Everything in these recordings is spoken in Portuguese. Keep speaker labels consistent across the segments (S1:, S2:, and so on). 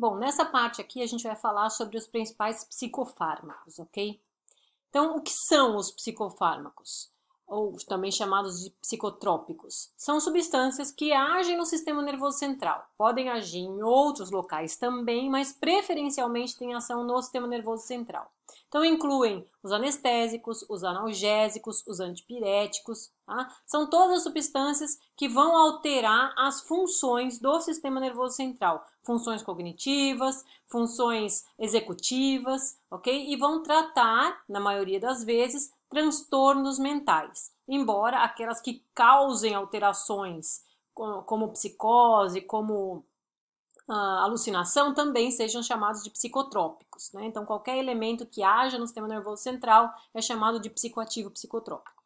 S1: Bom, nessa parte aqui a gente vai falar sobre os principais psicofármacos, ok? Então, o que são os psicofármacos? ou também chamados de psicotrópicos. São substâncias que agem no sistema nervoso central. Podem agir em outros locais também, mas preferencialmente têm ação no sistema nervoso central. Então incluem os anestésicos, os analgésicos, os antipiréticos. Tá? São todas as substâncias que vão alterar as funções do sistema nervoso central. Funções cognitivas, funções executivas, ok? E vão tratar, na maioria das vezes, transtornos mentais, embora aquelas que causem alterações como psicose, como ah, alucinação, também sejam chamados de psicotrópicos. Né? Então, qualquer elemento que haja no sistema nervoso central é chamado de psicoativo psicotrópico.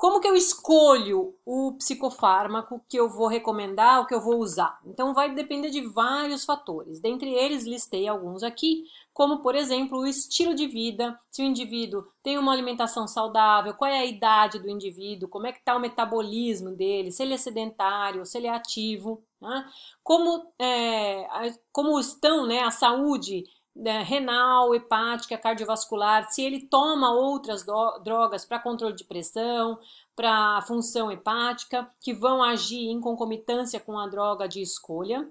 S1: Como que eu escolho o psicofármaco que eu vou recomendar, o que eu vou usar? Então vai depender de vários fatores. Dentre eles, listei alguns aqui, como por exemplo, o estilo de vida, se o indivíduo tem uma alimentação saudável, qual é a idade do indivíduo, como é que está o metabolismo dele, se ele é sedentário, se ele é ativo, né? como, é, como estão né, a saúde né, renal, hepática, cardiovascular, se ele toma outras drogas para controle de pressão, para função hepática, que vão agir em concomitância com a droga de escolha.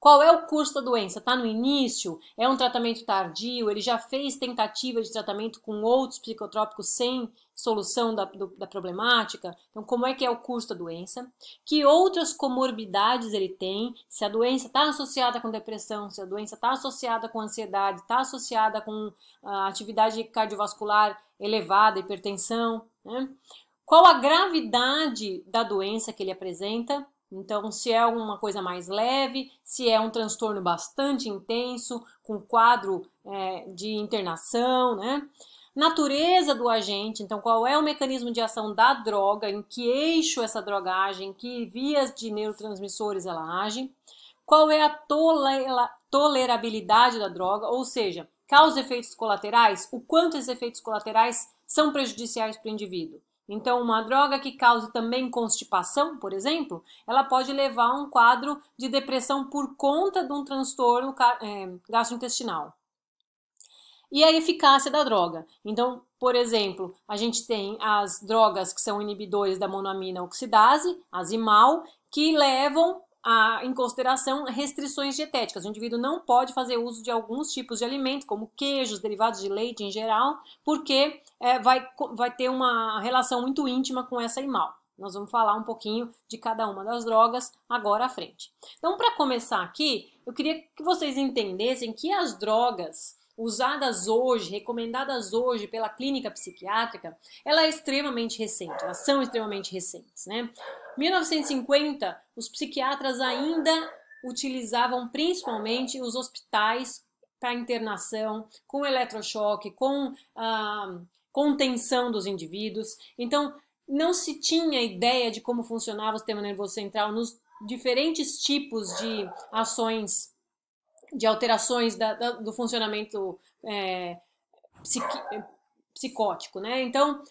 S1: Qual é o curso da doença? Está no início? É um tratamento tardio? Ele já fez tentativa de tratamento com outros psicotrópicos sem solução da, do, da problemática? Então, como é que é o curso da doença? Que outras comorbidades ele tem? Se a doença está associada com depressão, se a doença está associada com ansiedade, está associada com a, ah, atividade cardiovascular elevada, hipertensão, né? Qual a gravidade da doença que ele apresenta? Então, se é uma coisa mais leve, se é um transtorno bastante intenso, com quadro é, de internação, né? Natureza do agente, então qual é o mecanismo de ação da droga, em que eixo essa droga age, em que vias de neurotransmissores ela age, qual é a tolerabilidade da droga, ou seja, causa efeitos colaterais, o quanto esses efeitos colaterais são prejudiciais para o indivíduo. Então, uma droga que cause também constipação, por exemplo, ela pode levar a um quadro de depressão por conta de um transtorno é, gastrointestinal. E a eficácia da droga. Então, por exemplo, a gente tem as drogas que são inibidores da monoamina oxidase, as IMAL, que levam a, em consideração restrições dietéticas. O indivíduo não pode fazer uso de alguns tipos de alimento, como queijos, derivados de leite em geral, porque é, vai, vai ter uma relação muito íntima com essa imal. Nós vamos falar um pouquinho de cada uma das drogas agora à frente. Então, para começar aqui, eu queria que vocês entendessem que as drogas usadas hoje, recomendadas hoje pela clínica psiquiátrica, ela é extremamente recente, elas são extremamente recentes. Né? 1950, os psiquiatras ainda utilizavam principalmente os hospitais para internação, com eletrochoque, com a ah, contenção dos indivíduos. Então, não se tinha ideia de como funcionava o sistema nervoso central nos diferentes tipos de ações de alterações da, da, do funcionamento é, é, psicótico, né? Então,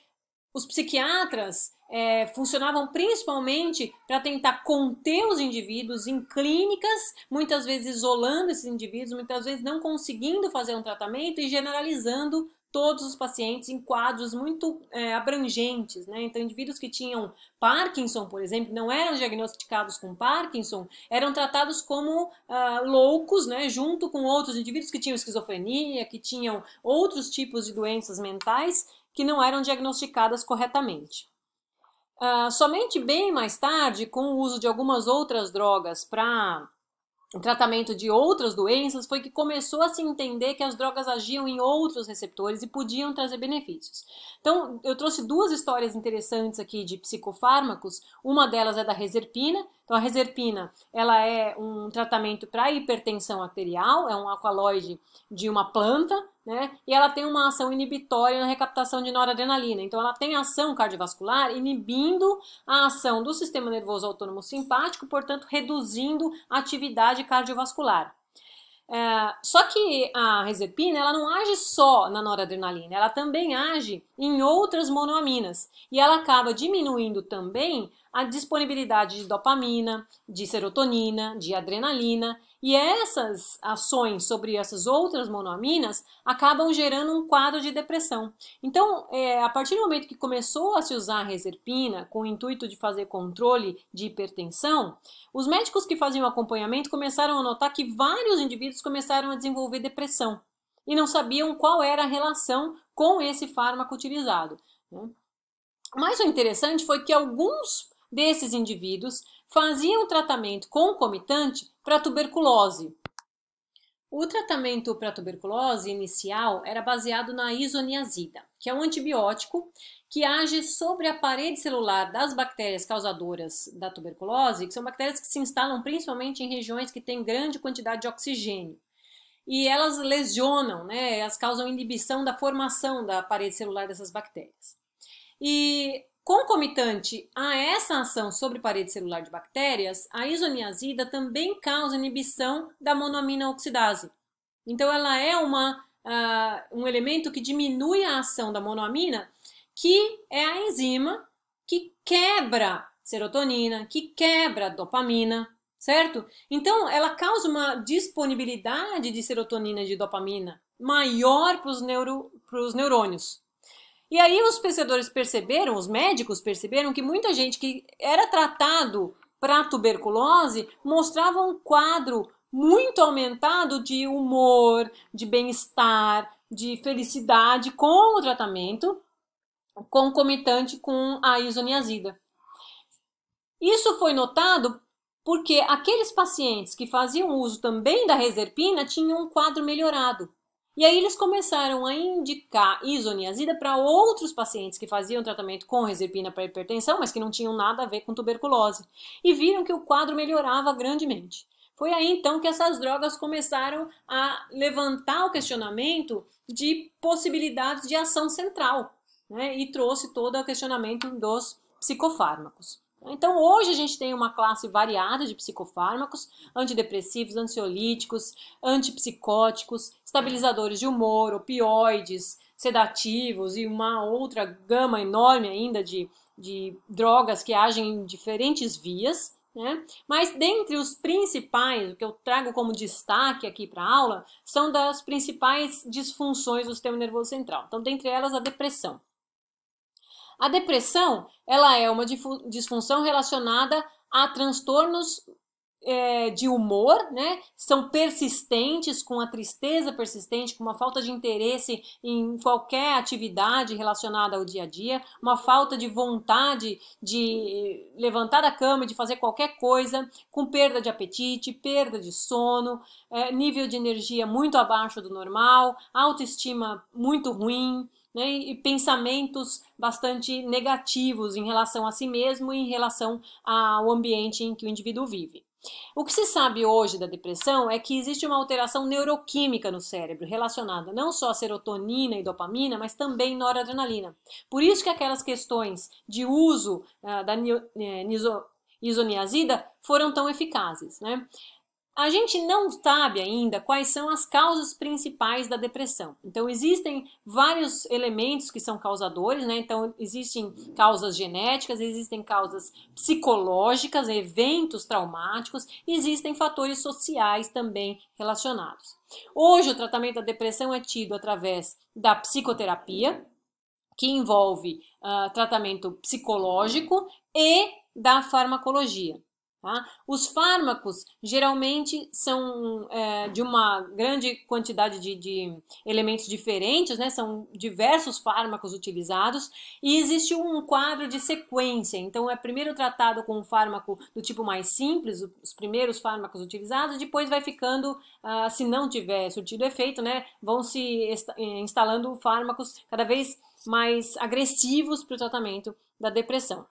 S1: os psiquiatras é, funcionavam principalmente para tentar conter os indivíduos em clínicas, muitas vezes isolando esses indivíduos, muitas vezes não conseguindo fazer um tratamento e generalizando todos os pacientes em quadros muito é, abrangentes, né? Então, indivíduos que tinham Parkinson, por exemplo, não eram diagnosticados com Parkinson, eram tratados como ah, loucos, né? Junto com outros indivíduos que tinham esquizofrenia, que tinham outros tipos de doenças mentais que não eram diagnosticadas corretamente. Ah, somente bem mais tarde, com o uso de algumas outras drogas para tratamento de outras doenças foi que começou a se entender que as drogas agiam em outros receptores e podiam trazer benefícios. Então, eu trouxe duas histórias interessantes aqui de psicofármacos. Uma delas é da reserpina, então a reserpina, ela é um tratamento para hipertensão arterial, é um alcaloide de uma planta, né? E ela tem uma ação inibitória na recaptação de noradrenalina. Então ela tem ação cardiovascular inibindo a ação do sistema nervoso autônomo simpático, portanto reduzindo a atividade cardiovascular. É, só que a reserpina ela não age só na noradrenalina, ela também age em outras monoaminas e ela acaba diminuindo também a disponibilidade de dopamina, de serotonina, de adrenalina, e essas ações sobre essas outras monoaminas acabam gerando um quadro de depressão. Então, é, a partir do momento que começou a se usar a reserpina com o intuito de fazer controle de hipertensão, os médicos que faziam acompanhamento começaram a notar que vários indivíduos começaram a desenvolver depressão e não sabiam qual era a relação com esse fármaco utilizado. Né? Mas o interessante foi que alguns desses indivíduos faziam tratamento concomitante para tuberculose. O tratamento para tuberculose inicial era baseado na isoniazida, que é um antibiótico que age sobre a parede celular das bactérias causadoras da tuberculose, que são bactérias que se instalam principalmente em regiões que têm grande quantidade de oxigênio. E elas lesionam, né, elas causam inibição da formação da parede celular dessas bactérias. E Concomitante a essa ação sobre parede celular de bactérias, a isoniazida também causa inibição da monoamina oxidase. Então, ela é uma, uh, um elemento que diminui a ação da monoamina, que é a enzima que quebra serotonina, que quebra dopamina, certo? Então, ela causa uma disponibilidade de serotonina e de dopamina maior para os neuro, neurônios. E aí os pesquisadores perceberam, os médicos perceberam que muita gente que era tratado para tuberculose mostrava um quadro muito aumentado de humor, de bem-estar, de felicidade com o tratamento concomitante com a isoniazida. Isso foi notado porque aqueles pacientes que faziam uso também da reserpina tinham um quadro melhorado. E aí eles começaram a indicar isoniazida para outros pacientes que faziam tratamento com reserpina para hipertensão, mas que não tinham nada a ver com tuberculose, e viram que o quadro melhorava grandemente. Foi aí então que essas drogas começaram a levantar o questionamento de possibilidades de ação central, né? E trouxe todo o questionamento dos psicofármacos. Então, hoje a gente tem uma classe variada de psicofármacos, antidepressivos, ansiolíticos, antipsicóticos, estabilizadores de humor, opioides, sedativos e uma outra gama enorme ainda de, de drogas que agem em diferentes vias. Né? Mas dentre os principais, o que eu trago como destaque aqui para a aula, são das principais disfunções do sistema nervoso central. Então, dentre elas, a depressão. A depressão, ela é uma disfunção relacionada a transtornos é, de humor, né? São persistentes, com a tristeza persistente, com uma falta de interesse em qualquer atividade relacionada ao dia a dia, uma falta de vontade de levantar da cama, de fazer qualquer coisa, com perda de apetite, perda de sono, é, nível de energia muito abaixo do normal, autoestima muito ruim né, e pensamentos bastante negativos em relação a si mesmo e em relação ao ambiente em que o indivíduo vive. O que se sabe hoje da depressão é que existe uma alteração neuroquímica no cérebro relacionada não só a serotonina e dopamina, mas também noradrenalina. Por isso que aquelas questões de uso uh, da uh, isoniazida foram tão eficazes. Né? A gente não sabe ainda quais são as causas principais da depressão. Então, existem vários elementos que são causadores, né? Então, existem causas genéticas, existem causas psicológicas, eventos traumáticos, existem fatores sociais também relacionados. Hoje, o tratamento da depressão é tido através da psicoterapia, que envolve uh, tratamento psicológico e da farmacologia. Tá? Os fármacos geralmente são é, de uma grande quantidade de, de, elementos diferentes, né? são diversos fármacos utilizados e existe um quadro de sequência. Então, é primeiro tratado com um fármaco do tipo mais simples, os primeiros fármacos utilizados, depois vai ficando, ah, se não tiver surtido efeito, né? vão se eh, instalando fármacos cada vez mais agressivos para o tratamento da depressão.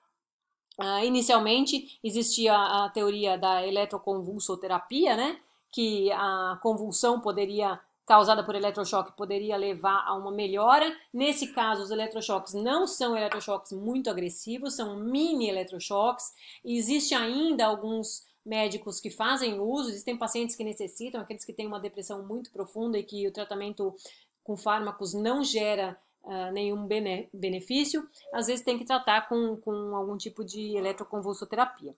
S1: Uh, inicialmente existia a teoria da eletroconvulsoterapia, né? Que a convulsão poderia causada por eletrochoque poderia levar a uma melhora. Nesse caso, os eletrochoques não são eletrochoques muito agressivos, são mini eletrochoques. Existem ainda alguns médicos que fazem uso, existem pacientes que necessitam, aqueles que têm uma depressão muito profunda e que o tratamento com fármacos não gera ah, nenhum bene benefício, às vezes tem que tratar com, com algum tipo de eletroconvulsoterapia.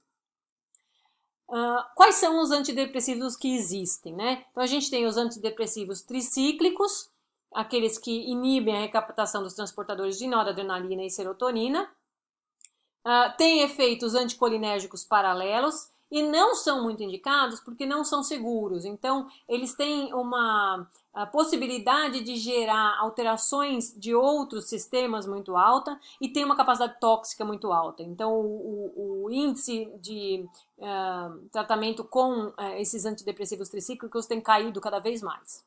S1: Uh, quais são os antidepressivos que existem, né? Então a gente tem os antidepressivos tricíclicos, aqueles que inibem a recaptação dos transportadores de noradrenalina e serotonina. Uh, tem efeitos anticolinérgicos paralelos, e não são muito indicados porque não são seguros. Então, eles têm uma possibilidade de gerar alterações de outros sistemas muito alta e tem uma capacidade tóxica muito alta. Então, o, o, o índice de uh, tratamento com uh, esses antidepressivos tricíclicos tem caído cada vez mais.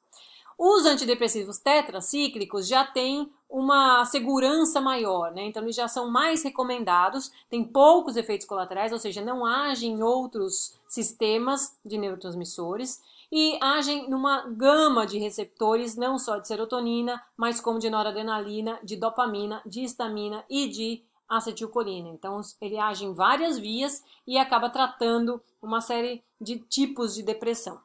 S1: Os antidepressivos tetracíclicos já têm uma segurança maior, né? Então eles já são mais recomendados, têm poucos efeitos colaterais, ou seja, não agem em outros sistemas de neurotransmissores e agem numa gama de receptores, não só de serotonina, mas como de noradrenalina, de dopamina, de histamina e de acetilcolina. Então ele age em várias vias e acaba tratando uma série de tipos de depressão.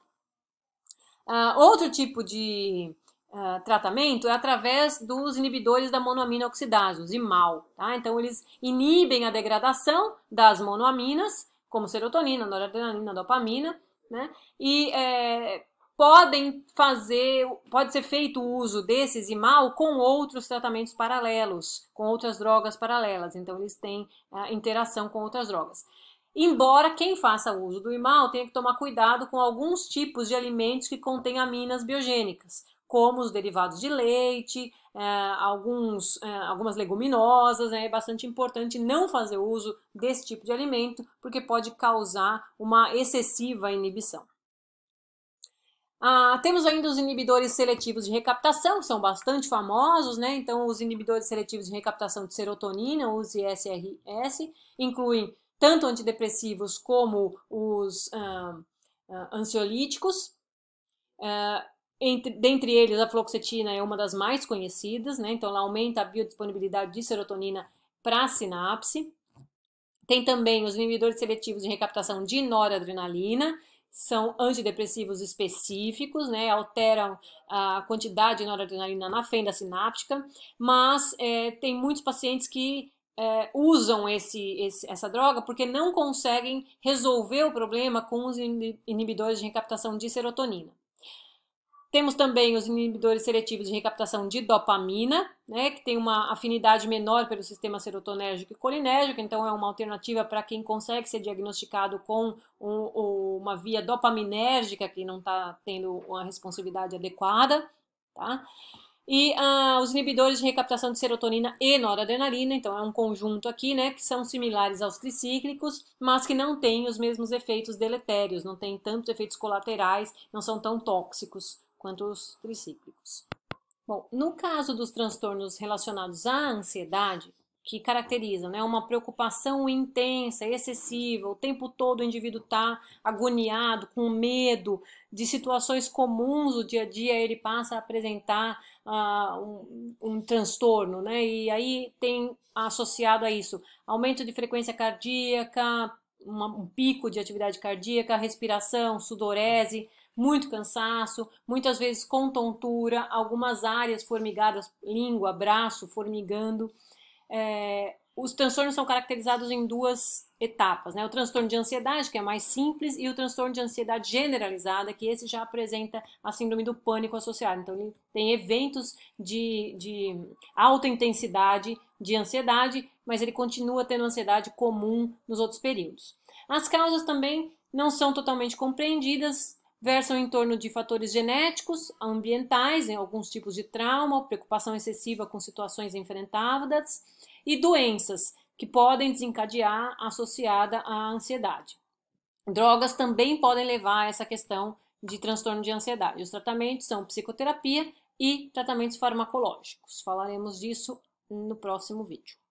S1: Uh, outro tipo de uh, tratamento é através dos inibidores da monoamina oxidase, os IMAL. Tá? Então, eles inibem a degradação das monoaminas, como serotonina, noradrenalina, dopamina, né? e é, podem fazer, pode ser feito o uso desses IMAL com outros tratamentos paralelos, com outras drogas paralelas. Então, eles têm uh, interação com outras drogas. Embora quem faça uso do IMAL tenha que tomar cuidado com alguns tipos de alimentos que contêm aminas biogênicas, como os derivados de leite, eh, alguns, eh, algumas leguminosas, né? é bastante importante não fazer uso desse tipo de alimento, porque pode causar uma excessiva inibição. Ah, temos ainda os inibidores seletivos de recaptação, que são bastante famosos, né? Então, os inibidores seletivos de recaptação de serotonina, os ISRS, incluem tanto antidepressivos como os ah, ah, ansiolíticos. Ah, entre, dentre eles, a fluoxetina é uma das mais conhecidas, né? então ela aumenta a biodisponibilidade de serotonina para a sinapse. Tem também os inibidores seletivos de recaptação de noradrenalina, são antidepressivos específicos, né, alteram a quantidade de noradrenalina na fenda sináptica, mas é, tem muitos pacientes que é, usam esse, esse, essa droga porque não conseguem resolver o problema com os inibidores de recaptação de serotonina. Temos também os inibidores seletivos de recaptação de dopamina, né, que tem uma afinidade menor pelo sistema serotonérgico e colinérgico, então é uma alternativa para quem consegue ser diagnosticado com um, uma via dopaminérgica que não está tendo uma responsividade adequada. Tá? E ah, os inibidores de recaptação de serotonina e noradrenalina, então é um conjunto aqui, né, que são similares aos tricíclicos, mas que não têm os mesmos efeitos deletérios, não têm tantos efeitos colaterais, não são tão tóxicos quanto os tricíclicos. Bom, no caso dos transtornos relacionados à ansiedade, que caracterizam, né? Uma preocupação intensa, excessiva, o tempo todo o indivíduo está agoniado, com medo de situações comuns do dia a dia, ele passa a apresentar uh, um, um, transtorno, né? E aí tem associado a isso aumento de frequência cardíaca, uma, um pico de atividade cardíaca, respiração, sudorese, muito cansaço, muitas vezes com tontura, algumas áreas formigadas, língua, braço formigando. É, os transtornos são caracterizados em duas etapas, né? O transtorno de ansiedade, que é mais simples, e o transtorno de ansiedade generalizada, que esse já apresenta a síndrome do pânico associado. Então, ele tem eventos de, de alta intensidade de ansiedade, mas ele continua tendo ansiedade comum nos outros períodos. As causas também não são totalmente compreendidas, versam em torno de fatores genéticos, ambientais, em alguns tipos de trauma, preocupação excessiva com situações enfrentadas e doenças que podem desencadear associada à ansiedade. Drogas também podem levar a essa questão de transtorno de ansiedade. Os tratamentos são psicoterapia e tratamentos farmacológicos. Falaremos disso no próximo vídeo.